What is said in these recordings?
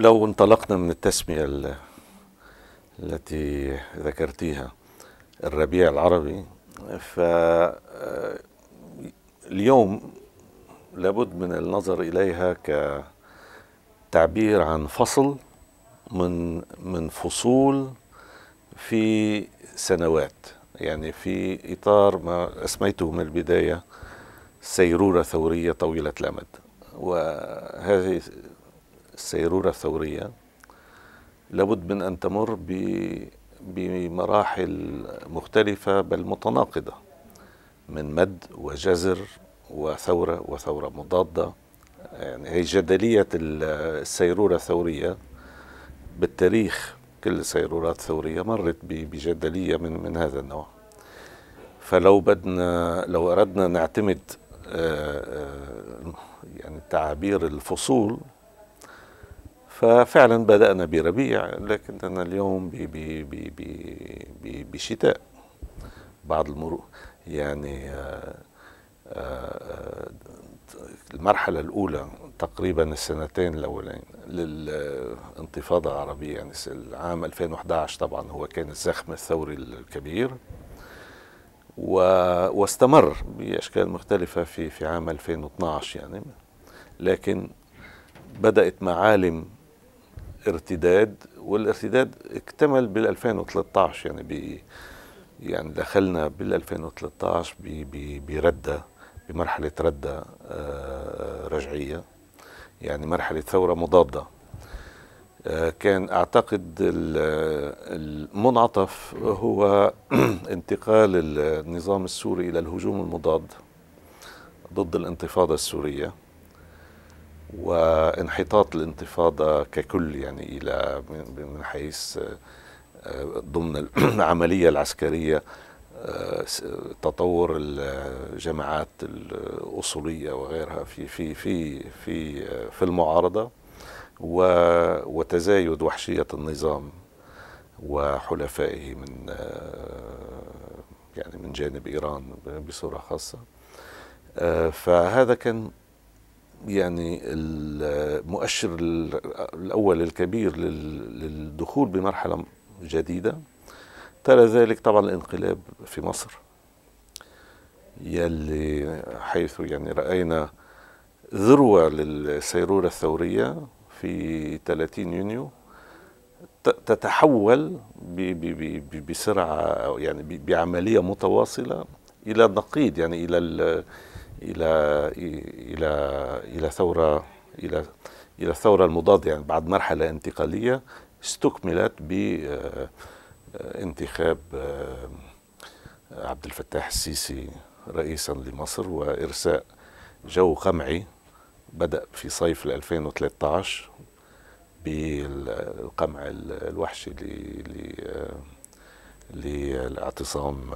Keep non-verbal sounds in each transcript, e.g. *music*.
لو انطلقنا من التسمية التي ذكرتيها الربيع العربي ف آه، اليوم لابد من النظر إليها كتعبير عن فصل من من فصول في سنوات يعني في إطار ما أسميته من البداية سيرورة ثورية طويلة الأمد وهذه السيرورة الثورية لابد من أن تمر بمراحل مختلفة بل متناقضة من مد وجزر وثورة وثورة مضادة يعني هي جدلية السيرورة الثورية بالتاريخ كل السيرورات الثورية مرت بجدلية من, من هذا النوع فلو بدنا لو أردنا نعتمد آه، آه، يعني تعابير الفصول ففعلا بدأنا بربيع لكننا اليوم بشتاء بعض المرو يعني آه، آه، المرحلة الأولى تقريبا السنتين الأولين للانتفاضة العربية يعني العام 2011 طبعا هو كان الزخم الثوري الكبير و... واستمر بأشكال مختلفة في في عام 2012 يعني لكن بدأت معالم ارتداد والارتداد اكتمل بال 2013 يعني ب يعني دخلنا بال 2013 برده بمرحله رده آه، رجعيه يعني مرحله ثوره مضاده آه، كان اعتقد المنعطف هو *clears throat* انتقال النظام السوري الى الهجوم المضاد ضد الانتفاضه السوريه وانحطاط الانتفاضة ككل يعني إلى من حيث آه، آه، ضمن *clears throat* العملية العسكرية آه، تطور الجماعات الأصولية وغيرها في في في في في المعارضة وتزايد وحشية النظام وحلفائه من يعني من جانب إيران بصورة خاصة فهذا كان يعني المؤشر الأول الكبير للدخول بمرحلة جديدة ترى ذلك طبعا الانقلاب في مصر يلي حيث يعني رأينا ذروة للسيرورة الثورية في 30 يونيو تتحول بسرعة يعني بعملية متواصلة إلى نقيض يعني إلى الى الى الى ثوره الى الى الثوره المضاده يعني بعد مرحله انتقاليه استكملت ب آه، انتخاب آه، عبد الفتاح السيسي رئيسا لمصر وارساء جو قمعي بدا في صيف 2013 بالقمع الوحشي آه، للاعتصام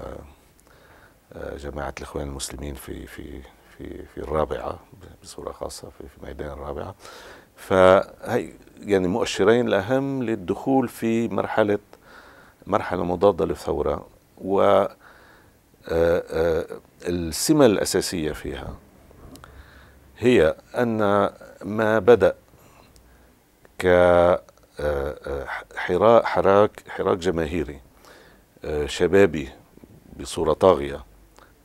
آه، جماعه الاخوان المسلمين في في في في الرابعه بصوره خاصه في, في ميدان الرابعه فهي يعني مؤشرين الاهم للدخول في مرحله مرحله مضاده للثوره و آه، آه، السمة الأساسية فيها هي أن ما بدأ ك حراك حراك جماهيري شبابي بصورة طاغية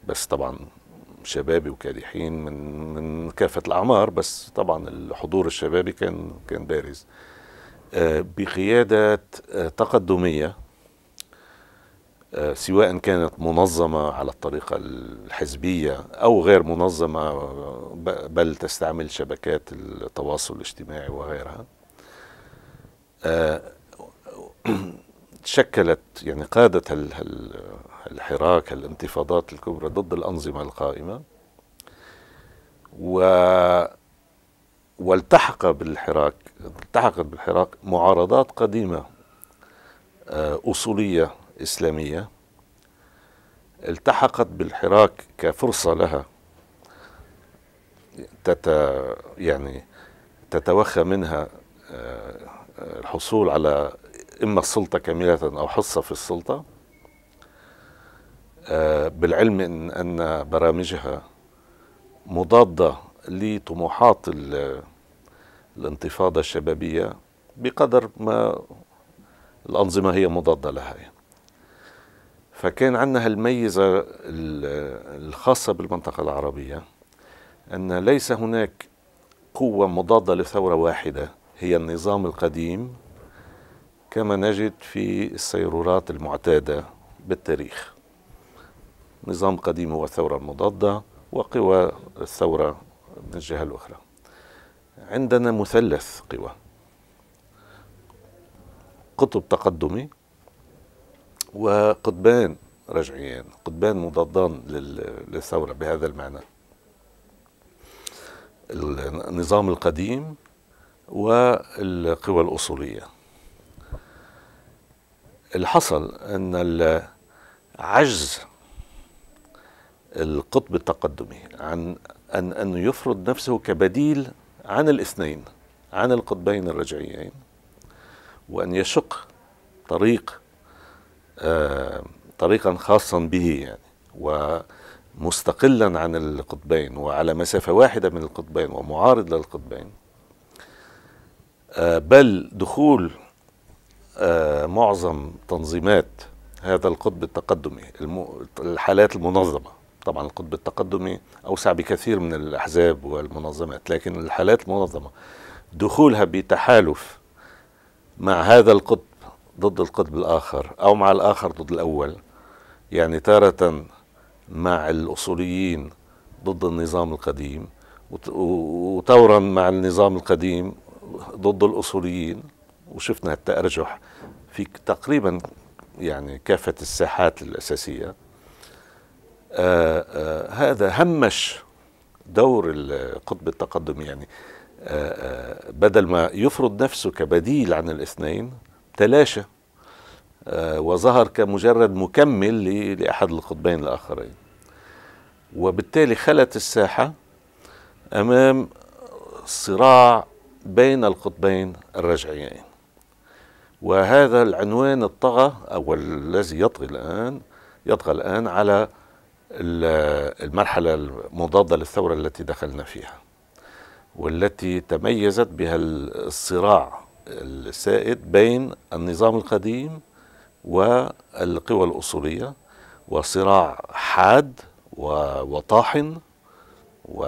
بس طبعا شبابي وكادحين من من كافه الاعمار بس طبعا الحضور الشبابي كان كان بارز آه، بقياده آه، تقدميه آه، سواء كانت منظمه على الطريقه الحزبيه او غير منظمه بل تستعمل شبكات التواصل الاجتماعي وغيرها *clears throat* شكلت يعني قادت الحراك الانتفاضات الكبرى ضد الأنظمة القائمة و والتحق بالحراك التحقت بالحراك معارضات قديمة آه، أصولية إسلامية التحقت بالحراك كفرصة لها تت يعني تتوخى منها آه، آه، الحصول على إما السلطة كاملة أو حصة في السلطة آه، بالعلم إن, أن برامجها مضادة لطموحات الانتفاضة الشبابية بقدر ما الأنظمة هي مضادة لها يعني. فكان عندنا هالميزة الخاصة بالمنطقة العربية أن ليس هناك قوة مضادة لثورة واحدة هي النظام القديم كما نجد في السيرورات المعتادة بالتاريخ نظام قديم هو الثورة المضادة وقوى الثورة من الجهة الأخرى عندنا مثلث قوى قطب تقدمي وقطبان رجعيان قطبان مضادان للثورة بهذا المعنى النظام القديم والقوى الأصولية الحصل أن عجز القطب التقدمي عن أن, أن يفرض نفسه كبديل عن الاثنين عن القطبين الرجعيين وأن يشق طريق آه طريقا خاصا به يعني ومستقلا عن القطبين وعلى مسافة واحدة من القطبين ومعارض للقطبين آه بل دخول آه معظم تنظيمات هذا القطب التقدمي الحالات المنظمه طبعا القطب التقدمي أوسع بكثير من الأحزاب والمنظمات لكن الحالات المنظمة دخولها بتحالف مع هذا القطب ضد القطب الآخر أو مع الآخر ضد الأول يعني تارة مع الأصوليين ضد النظام القديم وطورا مع النظام القديم ضد الأصوليين وشفنا التأرجح في تقريبا يعني كافة الساحات الأساسية آآ آه، آآ آه، هذا همش دور القطب التقدم يعني آآ آه، بدل ما يفرض نفسه كبديل عن الاثنين تلاشى وظهر كمجرد مكمل لأحد القطبين الآخرين وبالتالي خلت الساحة أمام صراع بين القطبين الرجعيين وهذا العنوان الطغى أو الذي يطغي الآن يطغى الآن على المرحلة المضادة للثورة التي دخلنا فيها والتي تميزت بها الصراع السائد بين النظام القديم والقوى الأصولية وصراع حاد وطاحن و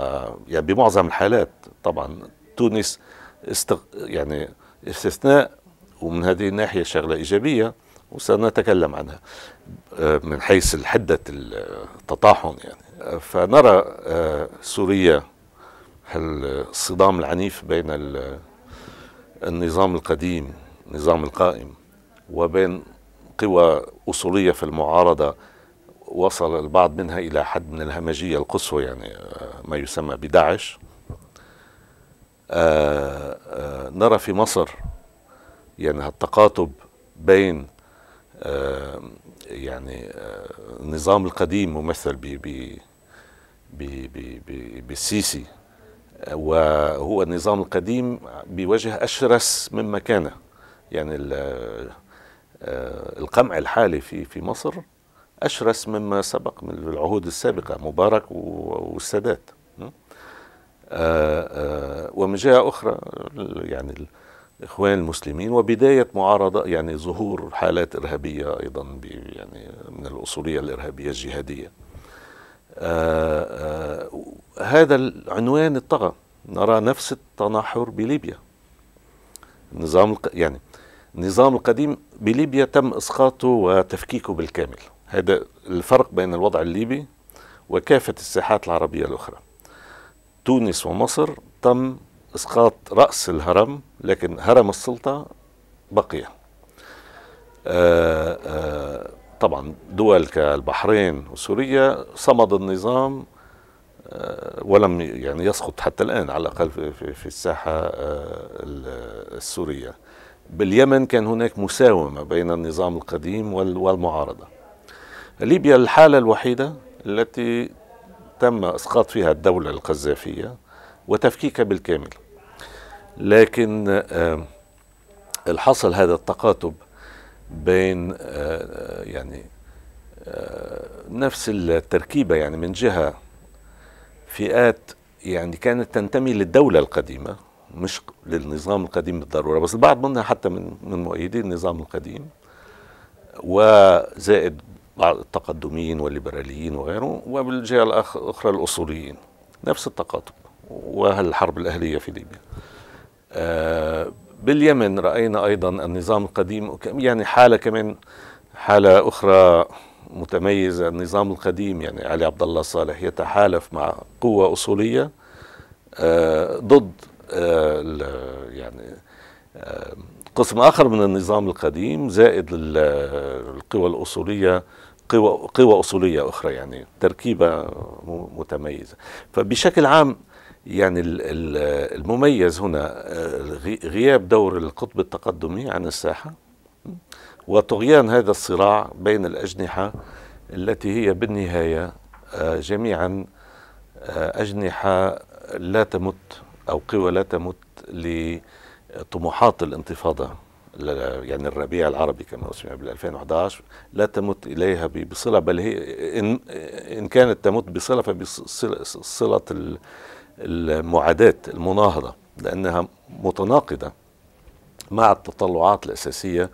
يعني بمعظم الحالات طبعا تونس استغ... يعني استثناء ومن هذه الناحية شغلة إيجابية وسنتكلم عنها آه، من حيث حدة التطاحن يعني فنرى آه، سوريا الصدام العنيف بين النظام القديم النظام القائم وبين قوى أصولية في المعارضة وصل البعض منها إلى حد من الهمجية القصوى يعني آه، ما يسمى بداعش نرى في مصر يعني التقاطب بين آه، يعني النظام آه، القديم ممثل ب ب بالسيسي وهو النظام القديم بوجه أشرس مما كان يعني آه، القمع الحالي في في مصر أشرس مما سبق من العهود السابقة مبارك والسادات ومن جهة أخرى يعني الاخوان المسلمين وبدايه معارضه يعني ظهور حالات ارهابيه ايضا يعني من الاصوليه الارهابيه الجهاديه. آآ آه، آآ آه، هذا العنوان الطغى نرى نفس التناحر بليبيا. النظام يعني النظام القديم بليبيا تم اسقاطه وتفكيكه بالكامل. هذا الفرق بين الوضع الليبي وكافه الساحات العربيه الاخرى. تونس ومصر تم اسقاط راس الهرم لكن هرم السلطه بقي آآ آه، آه، طبعا دول كالبحرين وسوريا صمد النظام آه، ولم يعني يسقط حتى الان على الاقل في, في, في الساحه السوريه باليمن كان هناك مساومه بين النظام القديم والمعارضه ليبيا الحاله الوحيده التي تم اسقاط فيها الدوله القذافيه وتفكيكها بالكامل لكن حصل هذا التقاطب بين يعني نفس التركيبة يعني من جهة فئات يعني كانت تنتمي للدولة القديمة مش للنظام القديم بالضرورة بس البعض منها حتى من من مؤيدي النظام القديم وزائد بعض التقدميين والليبراليين وغيره وبالجهة الأخرى الأصوليين نفس التقاطب واهل الحرب الأهلية في ليبيا آه، باليمن رأينا أيضا النظام القديم يعني حالة كمان حالة أخرى متميزة النظام القديم يعني علي عبد الله صالح يتحالف مع قوة أصولية آه، ضد آه، يعني قسم آخر من النظام القديم زائد القوى الأصولية قوى قوى أصولية أخرى يعني تركيبة متميزة فبشكل عام يعني المميز هنا آه، غياب دور القطب التقدمي عن الساحة وطغيان هذا الصراع بين الأجنحة التي هي بالنهاية آه، جميعا آه، أجنحة لا تمت أو قوى لا تمت لطموحات الانتفاضة يعني الربيع العربي كما سمع بال 2011 لا تمت اليها بصله بل هي ان ان كانت تمت بصله فبصله المعاداة المناهضة لأنها متناقضة مع التطلعات الأساسية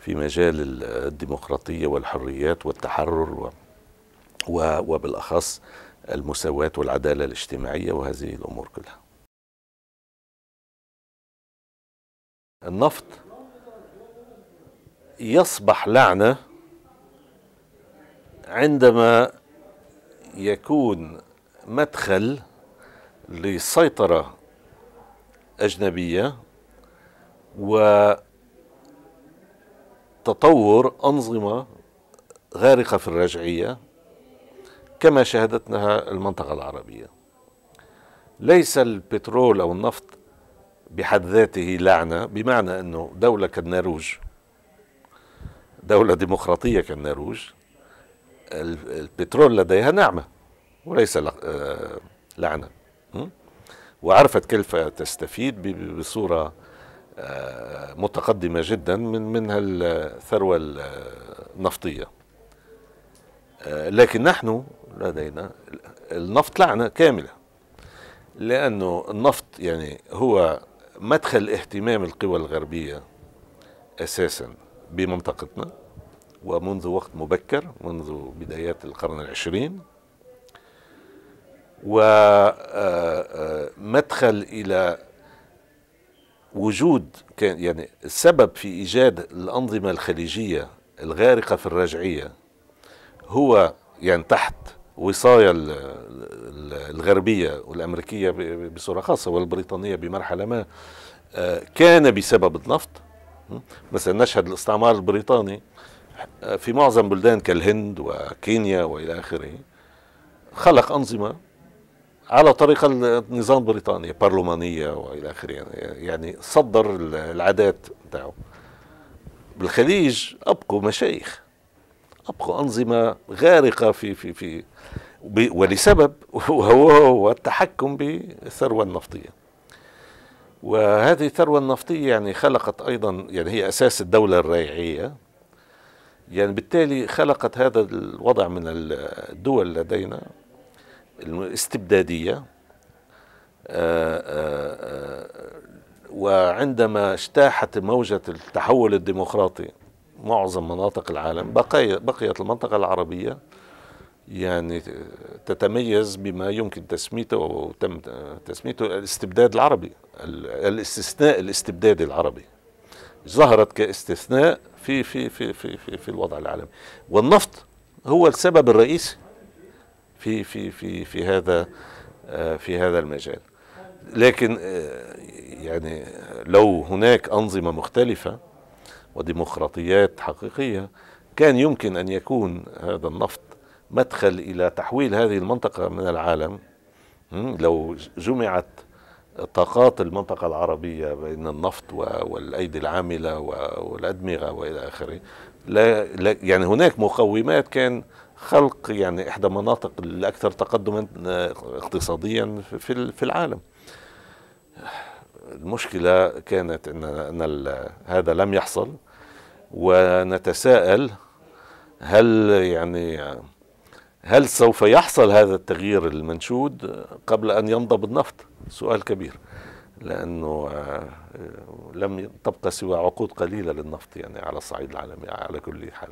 في مجال الديمقراطية والحريات والتحرر وبالأخص المساواة والعدالة الاجتماعية وهذه الأمور كلها النفط يصبح لعنة عندما يكون مدخل لسيطرة أجنبية وتطور أنظمة غارقة في الرجعية كما شهدتها المنطقة العربية ليس البترول أو النفط بحد ذاته لعنة بمعنى أنه دولة كالناروج دولة ديمقراطية كالناروج البترول لديها نعمة وليس آه، لعنة وعرفت كيف تستفيد بصوره آه، متقدمه جدا من من الثروه النفطيه آه، لكن نحن لدينا النفط لعنه كامله لانه النفط يعني هو مدخل اهتمام القوى الغربيه اساسا بمنطقتنا ومنذ وقت مبكر منذ بدايات القرن العشرين ومدخل آه، آه، إلى وجود كان يعني السبب في إيجاد الأنظمة الخليجية الغارقة في الرجعية هو يعني تحت وصاية الغربية والأمريكية بصورة خاصة والبريطانية بمرحلة ما آه، كان بسبب النفط مثلا نشهد الاستعمار البريطاني في معظم بلدان كالهند وكينيا والى اخره خلق انظمه على طريقه النظام البريطاني برلمانيه والى اخره يعني, يعني صدر العادات بتاعه بالخليج ابقوا مشايخ ابقوا انظمه غارقه في في في ولسبب وهو هو التحكم بالثروه النفطيه وهذه الثروه النفطيه يعني خلقت ايضا يعني هي اساس الدوله الريعيه يعني بالتالي خلقت هذا الوضع من الدول لدينا الاستبدادية آه، آه، آه، وعندما اجتاحت موجة التحول الديمقراطي معظم مناطق العالم بقيت المنطقة العربية يعني تتميز بما يمكن تسميته وتم تسميته الاستبداد العربي الاستثناء الاستبدادي العربي ظهرت كاستثناء في في في في في, في الوضع العالمي والنفط هو السبب الرئيسي في في في في هذا آه، في هذا المجال لكن آه، يعني لو هناك أنظمة مختلفة وديمقراطيات حقيقية كان يمكن أن يكون هذا النفط مدخل إلى تحويل هذه المنطقة من العالم لو جمعت طاقات المنطقة العربية بين النفط والأيدي العاملة والأدمغة وإلى آخره لا يعني هناك مقومات كان خلق يعني إحدى المناطق الأكثر تقدما آه، اقتصاديا في في العالم المشكلة كانت أن, أن هذا لم يحصل ونتساءل هل يعني هل سوف يحصل هذا التغيير المنشود قبل أن ينضب النفط سؤال كبير لأنه آه، لم تبقى سوى عقود قليلة للنفط يعني على الصعيد العالمي على كل حال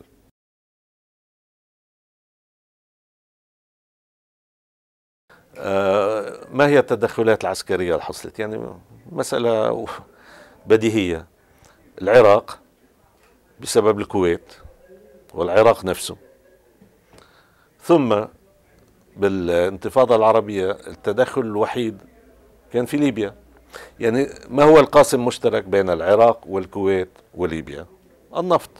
ما هي التدخلات العسكرية اللي حصلت يعني مسألة بديهية العراق بسبب الكويت والعراق نفسه ثم بالانتفاضة العربية التدخل الوحيد كان في ليبيا يعني ما هو القاسم المشترك بين العراق والكويت وليبيا النفط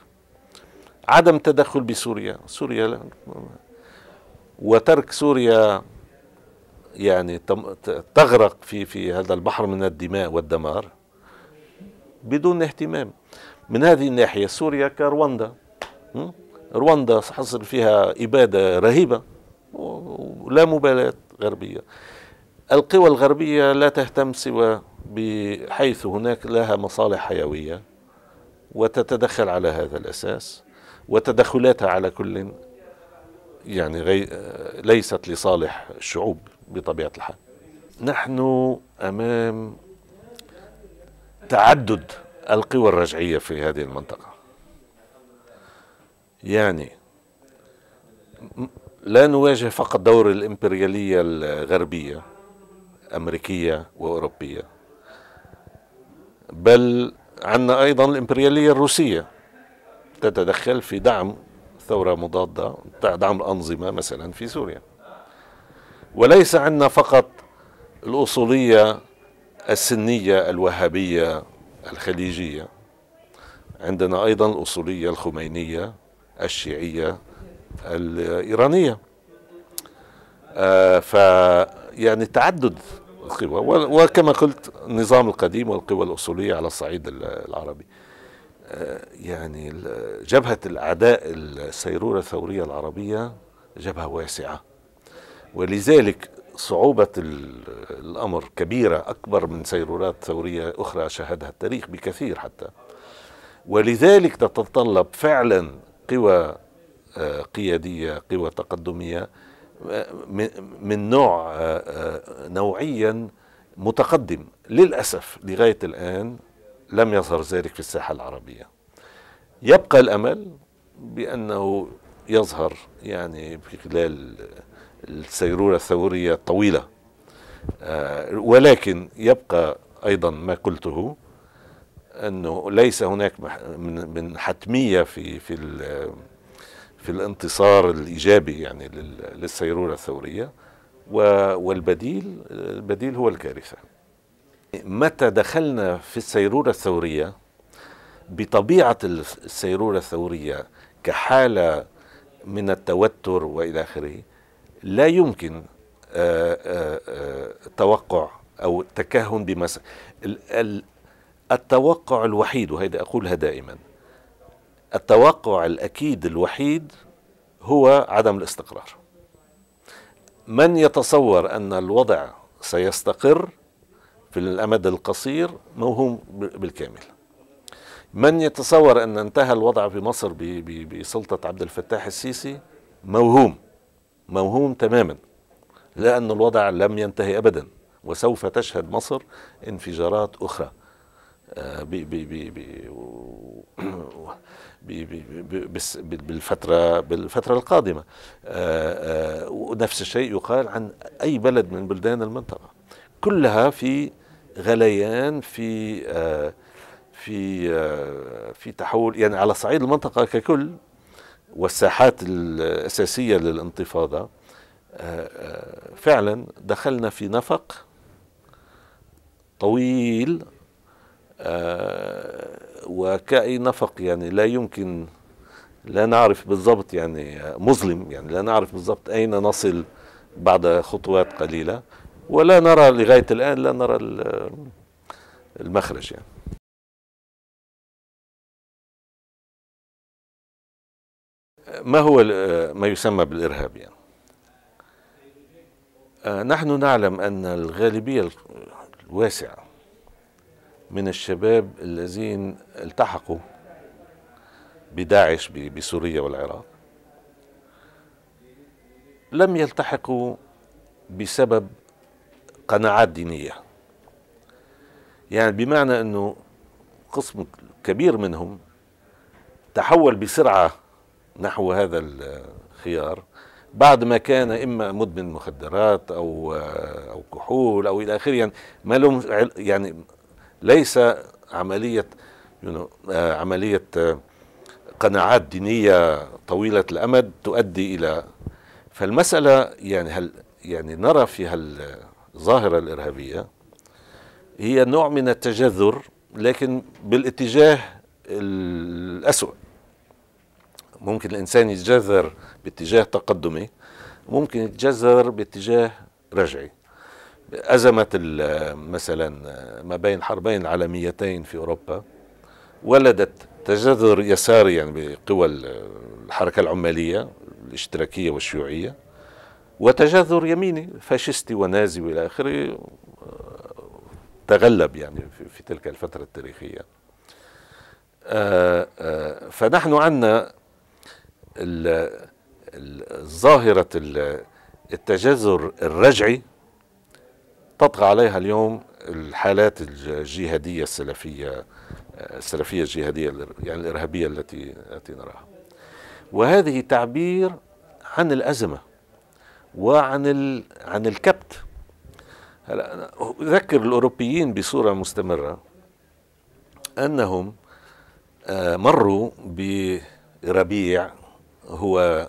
عدم تدخل بسوريا سوريا لا. وترك سوريا يعني تغرق في في هذا البحر من الدماء والدمار بدون اهتمام من هذه الناحية سوريا كرواندا رواندا حصل فيها إبادة رهيبة ولا مبالاة غربية القوى الغربية لا تهتم سوى بحيث هناك لها مصالح حيوية وتتدخل على هذا الأساس وتدخلاتها على كل يعني غي... ليست لصالح الشعوب بطبيعه الحال. نحن امام تعدد القوى الرجعيه في هذه المنطقه. يعني لا نواجه فقط دور الامبرياليه الغربيه امريكيه واوروبيه بل عندنا ايضا الامبرياليه الروسيه تتدخل في دعم ثوره مضاده دعم الانظمه مثلا في سوريا وليس عندنا فقط الأصولية السنية الوهابية الخليجية عندنا أيضا الأصولية الخمينية الشيعية الإيرانية آه ف يعني تعدد القوى وكما قلت النظام القديم والقوى الأصولية على الصعيد العربي آه، يعني جبهة الأعداء السيرورة الثورية العربية جبهة واسعة ولذلك صعوبة الأمر كبيرة أكبر من سيرورات ثورية أخرى شهدها التاريخ بكثير حتى ولذلك تتطلب فعلا قوى آه، قيادية قوى تقدمية آه، من نوع آه، نوعيا متقدم للأسف لغاية الآن لم يظهر ذلك في الساحة العربية يبقى الأمل بأنه يظهر يعني في خلال السيرورة الثورية الطويلة آه، ولكن يبقى أيضا ما قلته أنه ليس هناك من حتمية في في في الانتصار الإيجابي يعني للسيرورة الثورية والبديل البديل هو الكارثة متى دخلنا في السيرورة الثورية بطبيعة السيرورة الثورية كحالة من التوتر وإلى آخره لا يمكن آه، آه، آه، توقع أو التكهن بمس التوقع الوحيد وهذا أقولها دائما التوقع الأكيد الوحيد هو عدم الاستقرار من يتصور أن الوضع سيستقر في الأمد القصير موهوم بالكامل من يتصور أن انتهى الوضع في مصر بسلطة عبد الفتاح السيسي موهوم موهوم تماما لأن الوضع لم ينتهي أبدا وسوف تشهد مصر انفجارات أخرى آه، *coughs* بالفترة بالفترة القادمة ونفس آه، آه، الشيء يقال عن أي بلد من بلدان المنطقة كلها في غليان في في في تحول يعني على صعيد المنطقة ككل والساحات الأساسية للانتفاضة آه، آه، فعلا دخلنا في نفق طويل آه، وكأي نفق يعني لا يمكن لا نعرف بالضبط يعني مظلم يعني لا نعرف بالضبط أين نصل بعد خطوات قليلة ولا نرى لغاية الآن لا نرى المخرج يعني ما هو ما يسمى بالإرهاب يعني آه، نحن نعلم أن الغالبية الواسعة من الشباب الذين التحقوا بداعش بسوريا والعراق لم يلتحقوا بسبب قناعات دينية يعني بمعنى أنه قسم كبير منهم تحول بسرعة نحو هذا الخيار بعد ما كان اما مدمن مخدرات او او كحول او الى اخره يعني ما لهم يعني ليس عمليه آه، عمليه آه، قناعات دينيه طويله الامد تؤدي الى فالمساله يعني هل يعني نرى في هالظاهره الارهابيه هي نوع من التجذر لكن بالاتجاه الاسوء ممكن الانسان يتجذر باتجاه تقدمي ممكن يتجذر باتجاه رجعي أزمة مثلا ما بين حربين عالميتين في أوروبا ولدت تجذر يساري يعني بقوى الحركة العمالية الاشتراكية والشيوعية وتجذر يميني فاشستي ونازي والى اخره تغلب يعني في تلك الفتره التاريخيه آه، آه، فنحن عندنا ظاهرة التجذر الرجعي تطغى عليها اليوم الحالات الجهادية السلفية السلفية الجهادية يعني الإرهابية التي التي نراها وهذه تعبير عن الأزمة وعن ال... عن الكبت هلا أذكر الأوروبيين بصورة مستمرة أنهم آه، مروا بربيع هو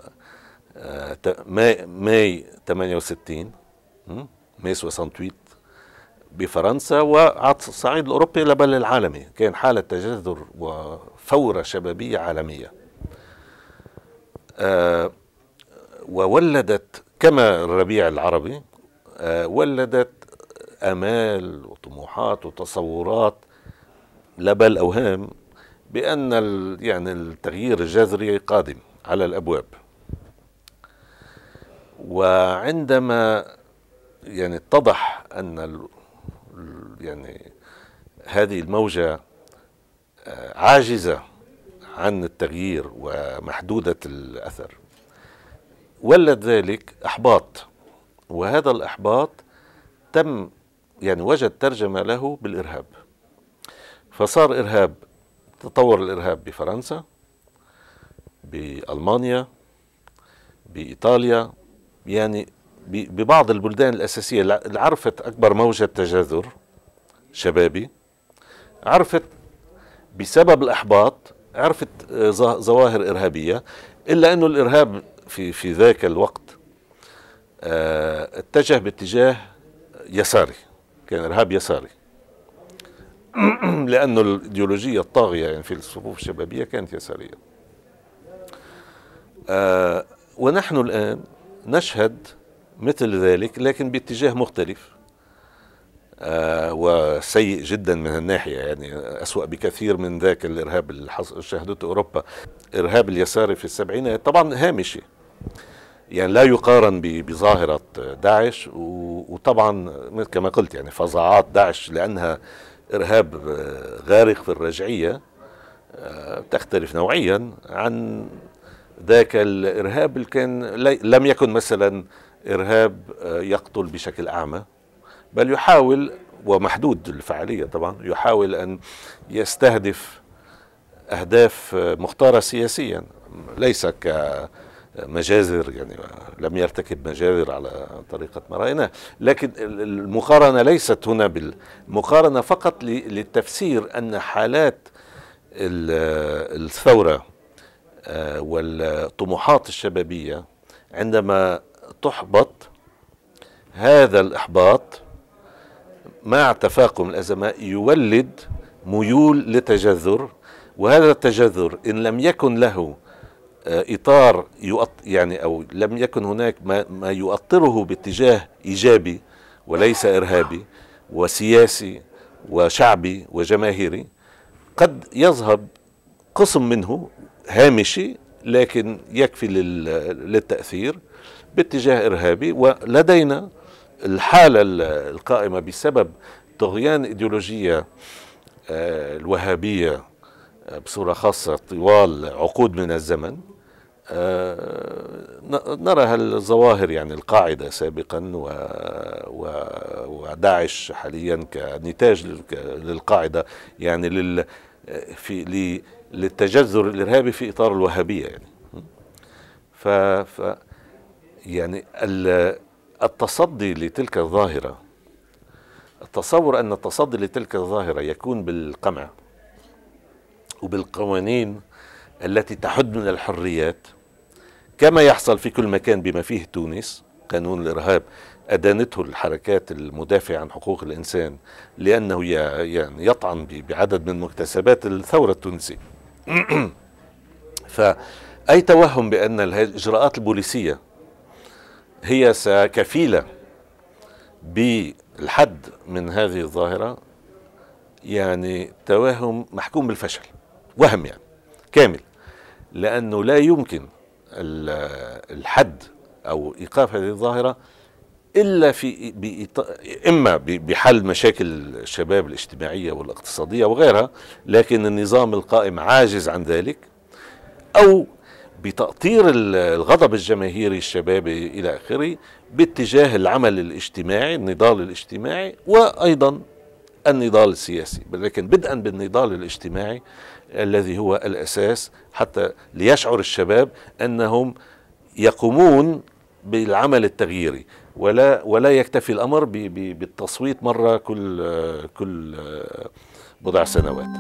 آه، ماي ماي 68 ماي 68 بفرنسا وعلى الصعيد الاوروبي لا بل العالمي كان حاله تجذر وثوره شبابيه عالميه آه، وولدت كما الربيع العربي آه، ولدت امال وطموحات وتصورات لا بل اوهام بان يعني التغيير الجذري قادم على الابواب وعندما يعني اتضح ان الـ يعني هذه الموجه آه، عاجزه عن التغيير ومحدوده الاثر ولد ذلك احباط وهذا الاحباط تم يعني وجد ترجمه له بالارهاب فصار ارهاب تطور الارهاب بفرنسا بألمانيا بإيطاليا يعني ببعض البلدان الأساسية اللي عرفت أكبر موجة تجاذر شبابي عرفت بسبب الإحباط عرفت آه، ظواهر إرهابية إلا أنه الإرهاب في, في ذاك الوقت آه، اتجه باتجاه يساري كان إرهاب يساري *clears throat* لأنه الإيديولوجية الطاغية يعني في الصفوف الشبابية كانت يسارية آه ونحن الآن نشهد مثل ذلك لكن باتجاه مختلف آه وسيء جدا من الناحية يعني أسوأ بكثير من ذاك الإرهاب اللي شهدته أوروبا إرهاب اليساري في السبعينات طبعا هامشي يعني لا يقارن بظاهرة داعش وطبعا كما قلت يعني فظاعات داعش لأنها إرهاب آه، غارق في الرجعية آه، تختلف نوعيا عن ذاك الارهاب اللي كان لم يكن مثلا ارهاب آه، يقتل بشكل اعمى بل يحاول ومحدود الفعاليه طبعا يحاول ان يستهدف اهداف آه، مختاره سياسيا ليس كمجازر يعني لم يرتكب مجازر على طريقه ما رايناه لكن المقارنه ليست هنا بالمقارنه فقط للتفسير ان حالات آه، الثوره آه، والطموحات الشبابية عندما تحبط هذا الإحباط مع تفاقم الأزمة يولد ميول لتجذر وهذا التجذر إن لم يكن له آه، إطار يؤط يعني أو لم يكن هناك ما, ما يؤطره باتجاه إيجابي وليس إرهابي وسياسي وشعبي وجماهيري قد يذهب قسم منه هامشي لكن يكفي للتأثير باتجاه إرهابي ولدينا الحالة القائمة بسبب طغيان إيديولوجية آه، الوهابية آه، بصورة خاصة طوال عقود من الزمن آه، نرى هالظواهر يعني القاعدة سابقا وداعش حاليا كنتاج للقاعدة يعني لل في للتجذر الارهابي في اطار الوهابيه يعني ف, ف يعني التصدي لتلك الظاهره التصور ان التصدي لتلك الظاهره يكون بالقمع وبالقوانين التي تحد من الحريات كما يحصل في كل مكان بما فيه تونس قانون الارهاب ادانته الحركات المدافعه عن حقوق الانسان لانه يعني يطعن بعدد من مكتسبات الثوره التونسيه *clears throat* فأي توهم بأن الإجراءات البوليسية هي كفيلة بالحد من هذه الظاهرة يعني توهم محكوم بالفشل وهم يعني كامل لأنه لا يمكن الحد أو إيقاف هذه الظاهرة الا في بإط... اما بحل مشاكل الشباب الاجتماعيه والاقتصاديه وغيرها لكن النظام القائم عاجز عن ذلك او بتأطير الغضب الجماهيري الشبابي إلى آخره باتجاه العمل الاجتماعي النضال الاجتماعي وأيضا النضال السياسي لكن بدءا بالنضال الاجتماعي الذي هو الأساس حتى ليشعر الشباب أنهم يقومون بالعمل التغييري ولا ولا يكتفي الامر بالتصويت مره كل كل بضع سنوات